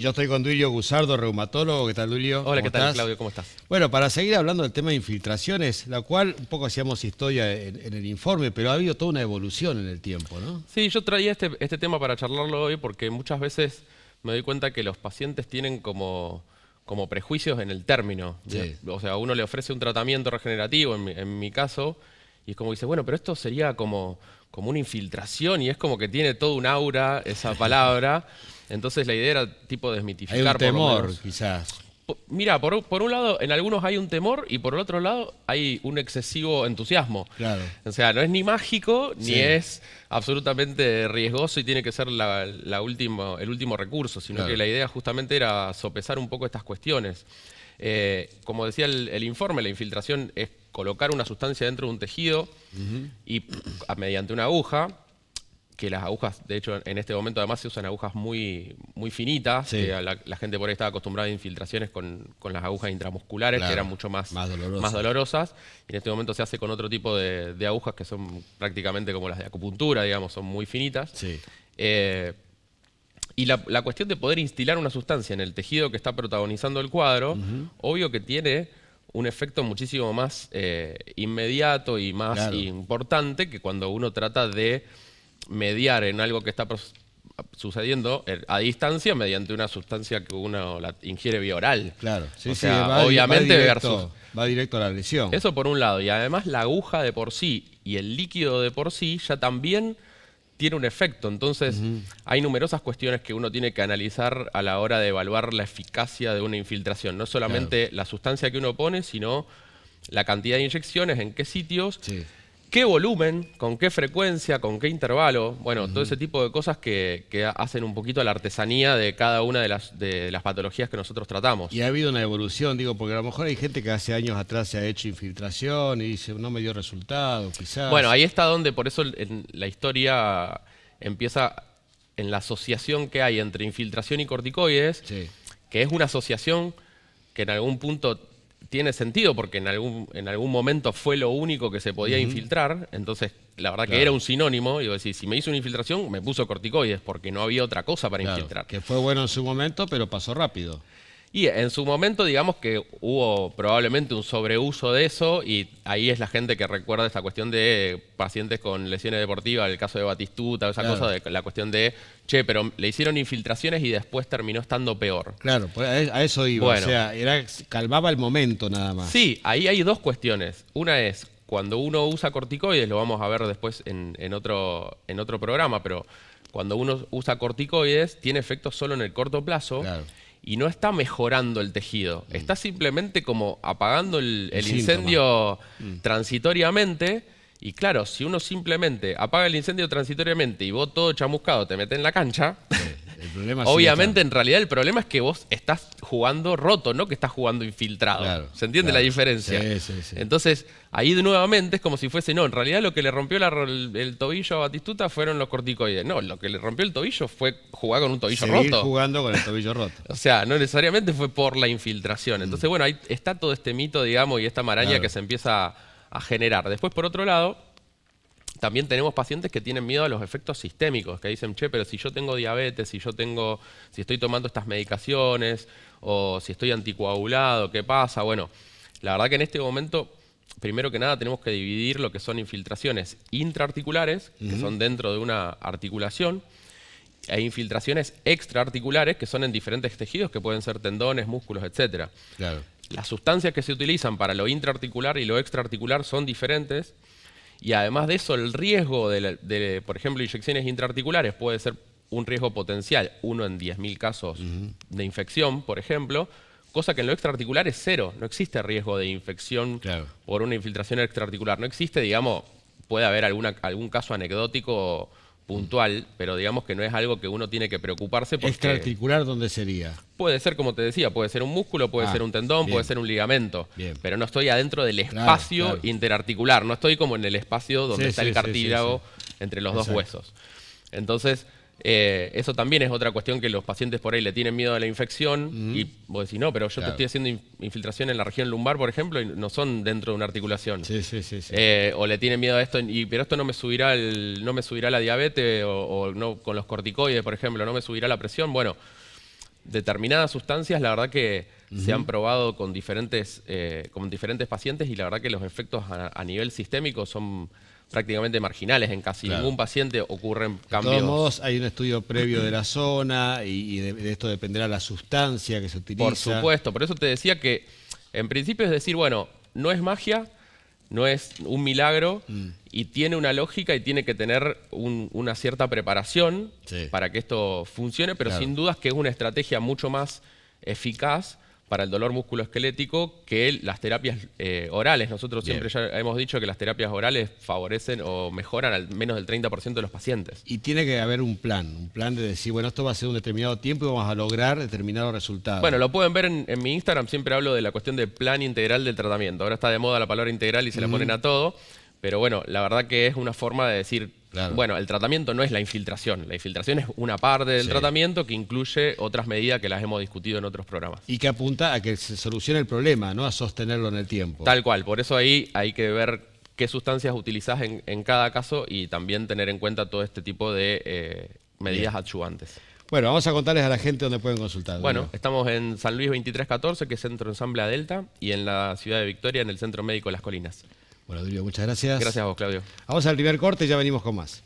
yo estoy con Duilio Gusardo, reumatólogo. ¿Qué tal, Duilio? Hola, ¿qué tal, Claudio? ¿Cómo estás? Bueno, para seguir hablando del tema de infiltraciones, la cual un poco hacíamos historia en, el informe, pero ha habido toda una evolución en el tiempo, ¿no? Sí, yo traía este, este tema para charlarlo hoy porque muchas veces me doy cuenta que los pacientes tienen como prejuicios en el término. O sea, uno le ofrece un tratamiento regenerativo, en mi caso, y es como dice, bueno, pero esto sería como, como una infiltración y es como que tiene todo un aura esa palabra. Entonces la idea era tipo desmitificar. Hay un temor, quizás. Mira, por, un lado, en algunos hay un temor y por el otro lado hay un excesivo entusiasmo. O sea, no es ni mágico ni es absolutamente riesgoso y tiene que ser la, el último recurso, sino que la idea justamente era sopesar un poco estas cuestiones. Eh, como decía el, el informe, la infiltración es colocar una sustancia dentro de un tejido y mediante una aguja, que las agujas, de hecho, en este momento además se usan agujas muy, muy finitas, la, gente por ahí estaba acostumbrada a infiltraciones con, las agujas intramusculares, que eran mucho más, más, dolorosas. Y en este momento se hace con otro tipo de, agujas que son prácticamente como las de acupuntura, digamos, son muy finitas. Eh, y la, cuestión de poder instilar una sustancia en el tejido que está protagonizando el cuadro, obvio que tiene un efecto muchísimo más eh, inmediato y más importante que cuando uno trata de mediar en algo que está sucediendo eh, a distancia mediante una sustancia que uno la ingiere vía oral. Claro, sí, o obviamente va directo, va directo a la lesión. Eso por un lado, y además la aguja de por sí y el líquido de por sí ya también tiene un efecto. Entonces, hay numerosas cuestiones que uno tiene que analizar a la hora de evaluar la eficacia de una infiltración. No solamente la sustancia que uno pone, sino la cantidad de inyecciones, en qué sitios. ¿Qué volumen? ¿Con qué frecuencia? ¿Con qué intervalo? Bueno, todo ese tipo de cosas que, hacen un poquito la artesanía de cada una de las, patologías que nosotros tratamos. Y ha habido una evolución, digo, porque a lo mejor hay gente que hace años atrás se ha hecho infiltración y dice, no me dio resultado, quizás. Bueno, ahí está donde por eso la historia empieza en la asociación que hay entre infiltración y corticoides, que es una asociación que en algún punto tiene sentido porque en algún, en algún momento fue lo único que se podía infiltrar, entonces la verdad que era un sinónimo, y decir, si me hizo una infiltración me puso corticoides porque no había otra cosa para infiltrar. Que fue bueno en su momento, pero pasó rápido. Y en su momento, digamos que hubo probablemente un sobreuso de eso, y ahí es la gente que recuerda esa cuestión de pacientes con lesiones deportivas, el caso de Batistuta, esa cosa de la cuestión de, che, pero le hicieron infiltraciones y después terminó estando peor. Claro, pues, e, a eso iba. Bueno, o sea, era, calmaba el momento nada más. Sí, ahí hay dos cuestiones. Una es, cuando uno usa corticoides, lo vamos a ver después en, otro, en otro programa, pero cuando uno usa corticoides, tiene efectos solo en el corto plazo. Claro y no está mejorando el tejido, mm. está simplemente como apagando el, incendio mm. transitoriamente. Y claro, si uno simplemente apaga el incendio transitoriamente y vos todo chamuscado te metes en la cancha, obviamente en realidad el problema es que vos estás jugando roto, no que está jugando infiltrado. ¿Se entiende la diferencia? Sí, sí, sí. Entonces, ahí de nuevamente es como si fuese, no, en realidad lo que le rompió el, tobillo a Batistuta fueron los corticoides. No, lo que le rompió el tobillo fue jugar con un tobillo roto. jugando con el tobillo roto. o sea, no necesariamente fue por la infiltración. Mm. Entonces, bueno, ahí está todo este mito, digamos, y esta maraña que se empieza a generar. Después, por otro lado también tenemos pacientes que tienen miedo a los efectos sistémicos, que dicen, che, pero si yo tengo diabetes, si yo tengo, si estoy tomando estas medicaciones, o si estoy anticoagulado, ¿qué pasa? Bueno, la verdad que en este momento, primero que nada, tenemos que dividir lo que son infiltraciones intraarticulares, que son dentro de una articulación, e infiltraciones extraarticulares, que son en diferentes tejidos, que pueden ser tendones, músculos, etc. Las sustancias que se utilizan para lo intraarticular y lo extraarticular son diferentes. Y además de eso, el riesgo de, por ejemplo, inyecciones intraarticulares puede ser un riesgo potencial, uno en 10.000 casos de infección, por ejemplo, cosa que en lo extraarticular es cero. No existe riesgo de infección por una infiltración extraarticular. No existe, digamos, puede haber alguna, algún caso anecdótico puntual, pero digamos que no es algo que uno tiene que preocuparse porque... ¿Extraarticular dónde sería? Puede ser, como te decía, puede ser un músculo, puede ah, ser un tendón, puede ser un ligamento, pero no estoy adentro del espacio interarticular, no estoy como en el espacio donde está el cartílago entre los dos huesos. Entonces, eh, eso también es otra cuestión que los pacientes por ahí le tienen miedo a la infección y vos decís, no, pero yo te estoy haciendo infiltración en la región lumbar, por ejemplo, y no son dentro de una articulación. Sí, sí, sí, eh, o le tienen miedo a esto, y, pero esto no me subirá no me subirá la diabetes o, no, con los corticoides, por ejemplo, no me subirá la presión. Bueno, determinadas sustancias, la verdad que se han probado con diferentes, eh, diferentes pacientes y la verdad que los efectos a nivel sistémico son prácticamente marginales. En casi ningún paciente ocurren cambios. De todos modos, hay un estudio previo de la zona y, de, esto dependerá la sustancia que se utilice. Por supuesto, por eso te decía que en principio es decir, bueno, no es magia, no es un milagro mm. y tiene una lógica y tiene que tener una cierta preparación para que esto funcione, pero sin dudas que es una estrategia mucho más eficaz para el dolor musculoesquelético que las terapias eh, orales. Nosotros siempre ya hemos dicho que las terapias orales favorecen o mejoran al menos del 30% de los pacientes. Y tiene que haber un plan, un plan de decir, bueno, esto va a ser un determinado tiempo y vamos a lograr determinados resultados. Bueno, lo pueden ver en, mi Instagram, siempre hablo de la cuestión de plan integral del tratamiento. Ahora está de moda la palabra integral y se la ponen a todo, pero bueno, la verdad que es una forma de decir, bueno, el tratamiento no es la infiltración. La infiltración es una parte del tratamiento que incluye otras medidas que las hemos discutido en otros programas. Y que apunta a que se solucione el problema, no a sostenerlo en el tiempo. Tal cual, por eso ahí hay que ver qué sustancias utilizás en, cada caso y también tener en cuenta todo este tipo de eh, medidas Bien. Bueno, vamos a contarles a la gente dónde pueden consultar. Bueno, estamos en San Luis 2314, que es Centro Ensamblea Delta, y en la ciudad de Victoria, en el Centro Médico Las Colinas. Bueno, Durio, muchas gracias. Gracias a vos, Claudio. Vamos al primer corte y ya venimos con más.